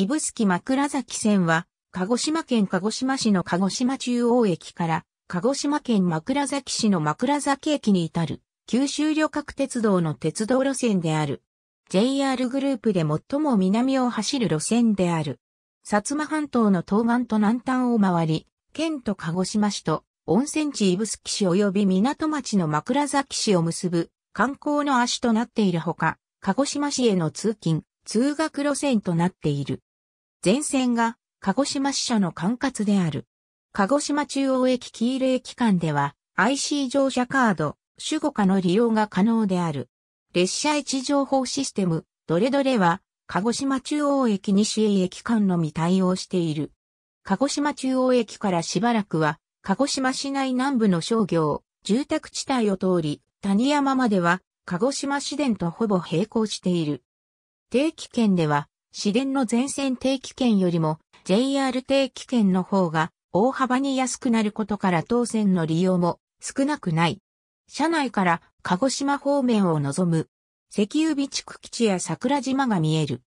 指宿枕崎線は、鹿児島県鹿児島市の鹿児島中央駅から、鹿児島県枕崎市の枕崎駅に至る、九州旅客鉄道の鉄道路線である。JR グループで最も南を走る路線である。薩摩半島の東岸と南端を回り、県と鹿児島市と温泉地指宿市及び港町の枕崎市を結ぶ観光の足となっているほか、鹿児島市への通勤、通学路線となっている。全線が鹿児島支社の管轄である。鹿児島中央駅黄色駅間では IC 乗車カード、主語化の利用が可能である。列車位置情報システム、どれどれは、鹿児島中央駅西へ駅間のみ対応している。鹿児島中央駅からしばらくは、鹿児島市内南部の商業、住宅地帯を通り、谷山までは、鹿児島市電とほぼ並行している。定期券では、市電の全線定期券よりも JR 定期券の方が大幅に安くなることから当線の利用も少なくない。車内から鹿児島方面を望む。石油備蓄基地や桜島が見える。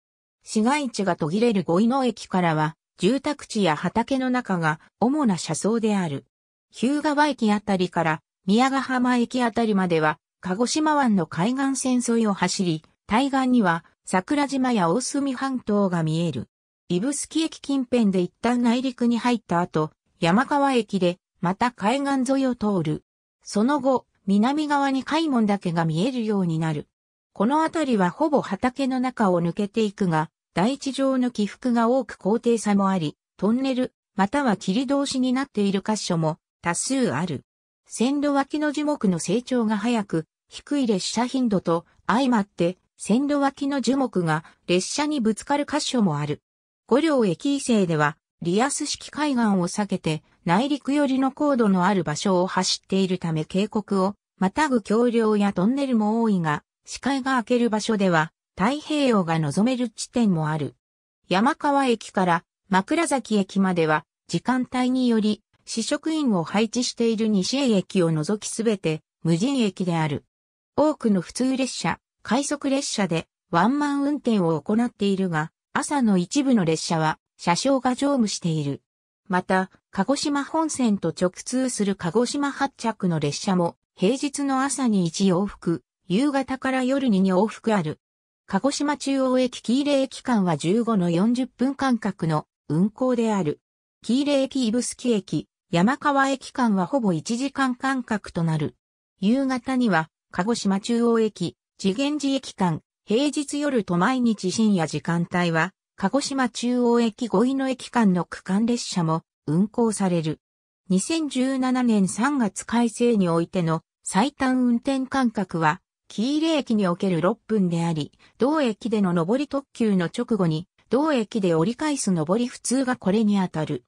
市街地が途切れる五井野駅からは、住宅地や畑の中が主な車窓である。日向和駅あたりから宮ヶ浜駅あたりまでは、鹿児島湾の海岸線沿いを走り、対岸には桜島や大隅半島が見える。指宿駅近辺で一旦内陸に入った後、山川駅でまた海岸沿いを通る。その後、南側に海門岳が見えるようになる。この辺りはほぼ畑の中を抜けていくが、大地上の起伏が多く高低差もあり、トンネル、または切通しになっている箇所も多数ある。線路脇の樹木の成長が早く、低い列車頻度と相まって線路脇の樹木が列車にぶつかる箇所もある。五両駅以西では、リアス式海岸を避けて内陸寄りの高度のある場所を走っているため渓谷をまたぐ橋梁やトンネルも多いが、視界が明ける場所では太平洋が望める地点もある。山川駅から枕崎駅までは時間帯により市職員を配置している西江駅を除きすべて無人駅である。多くの普通列車、快速列車でワンマン運転を行っているが、朝の一部の列車は車掌が乗務している。また、鹿児島本線と直通する鹿児島発着の列車も、平日の朝に1往復、夕方から夜に2往復ある。鹿児島中央駅喜入駅間は15の40分間隔の運行である。喜入駅スキ駅、山川駅間はほぼ1時間間隔となる。夕方には、鹿児島中央駅、次元寺駅間、平日夜と毎日深夜時間帯は、鹿児島中央駅五位の駅間の区間列車も運行される。2017年3月改正においての最短運転間隔は、喜入駅における6分であり、同駅での上り特急の直後に、同駅で折り返す上り普通がこれにあたる。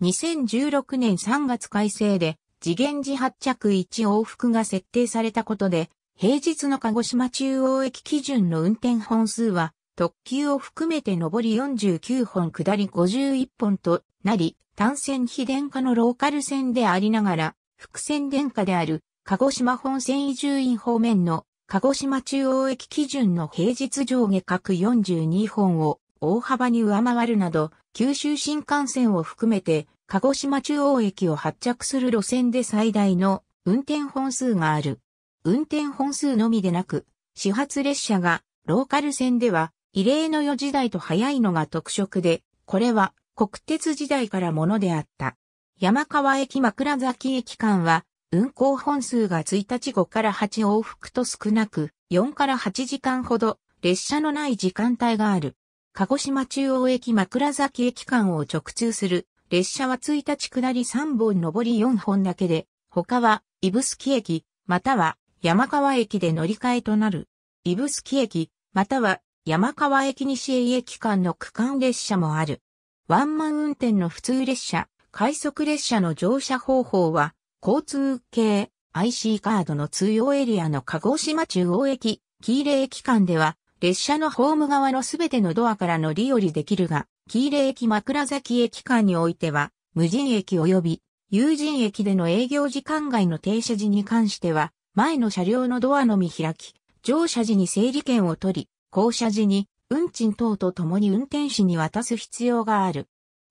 2016年3月改正で、次元寺発着1往復が設定されたことで、平日の鹿児島中央駅基準の運転本数は、特急を含めて上り49本下り51本となり、単線非電化のローカル線でありながら、複線電化である鹿児島本線移住院方面の鹿児島中央駅基準の平日上下各42本を大幅に上回るなど、九州新幹線を含めて鹿児島中央駅を発着する路線で最大の運転本数がある。運転本数のみでなく、始発列車がローカル線では異例の4時台と早いのが特色で、これは国鉄時代からものであった。山川駅枕崎駅間は運行本数が1日5から8往復と少なく、4から8時間ほど列車のない時間帯がある。鹿児島中央駅枕崎駅間を直通する列車は1日下り3本上り4本だけで、他は指宿駅、または山川駅で乗り換えとなる、指宿駅、または山川駅西駅間の区間列車もある。ワンマン運転の普通列車、快速列車の乗車方法は、交通系 IC カードの通用エリアの鹿児島中央駅、ーレ駅間では、列車のホーム側のすべてのドアから乗り降りできるが、ーレ駅枕崎駅間においては、無人駅及び、有人駅での営業時間外の停車時に関しては、前の車両のドアの見開き、乗車時に整理券を取り、降車時に運賃等と共に運転士に渡す必要がある。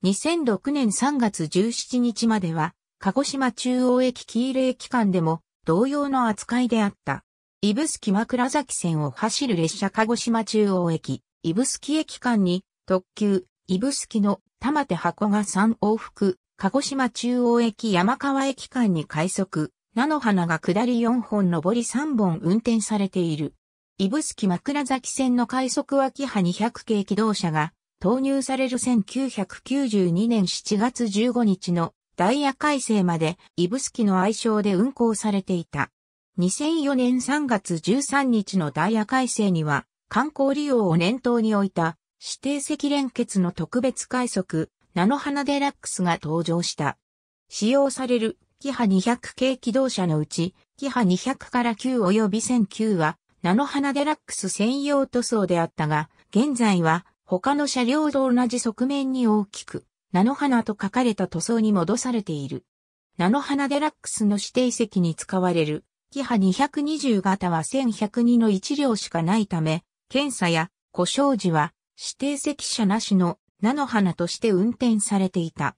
2006年3月17日までは、鹿児島中央駅喜入駅間でも同様の扱いであった。スキ枕崎線を走る列車鹿児島中央駅、スキ駅間に特急、スキの玉手箱が3往復、鹿児島中央駅山川駅間に快速、菜の花が下り4本上り3本運転されている。スキ枕崎線の快速脇派200系機動車が投入される1992年7月15日のダイヤ改正までスキの愛称で運行されていた。2004年3月13日のダイヤ改正には観光利用を念頭に置いた指定席連結の特別快速、菜の花デラックスが登場した。使用されるキハ200系機動車のうち、キハ200から9及び1009は、ノハナデラックス専用塗装であったが、現在は他の車両と同じ側面に大きく、ナノハナと書かれた塗装に戻されている。ナノハナデラックスの指定席に使われる、キハ220型は1102の1両しかないため、検査や故障時は指定席車なしのナノハナとして運転されていた。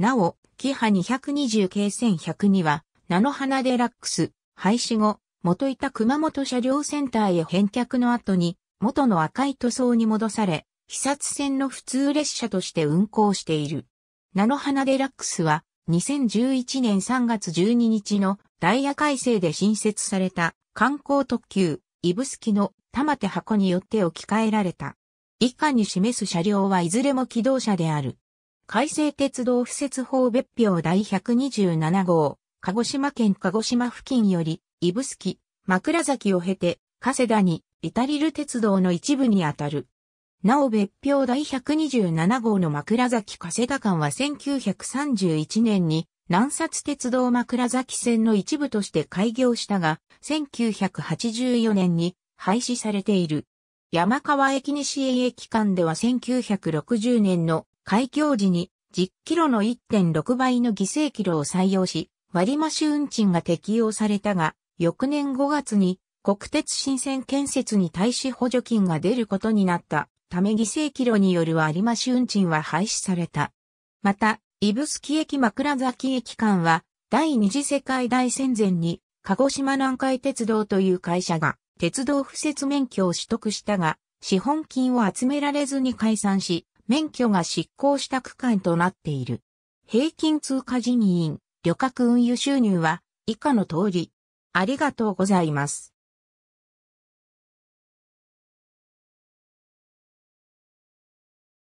なお、キハ220系1102は、ノハナデラックス、廃止後、元いた熊本車両センターへ返却の後に、元の赤い塗装に戻され、被殺線の普通列車として運行している。ナノハナデラックスは、2011年3月12日のダイヤ改正で新設された観光特急、イブスキの玉手箱によって置き換えられた。以下に示す車両はいずれも機動車である。海正鉄道敷設法別表第127号、鹿児島県鹿児島付近より、指宿、枕崎を経て、加世田に、至りる鉄道の一部にあたる。なお別表第127号の枕崎加世田間は1931年に、南薩鉄道枕崎線の一部として開業したが、1984年に廃止されている。山川駅西営駅間では1960年の開業時に10キロの1.6倍の犠牲キロを採用し、割増運賃が適用されたが、翌年5月に国鉄新線建設に対し補助金が出ることになったため犠牲キロによる割増運賃は廃止された。また、スキ駅枕崎駅間は第二次世界大戦前に鹿児島南海鉄道という会社が鉄道敷設免許を取得したが、資本金を集められずに解散し、免許が失効した区間となっている。平均通過人員、旅客運輸収入は以下の通り。ありがとうございます。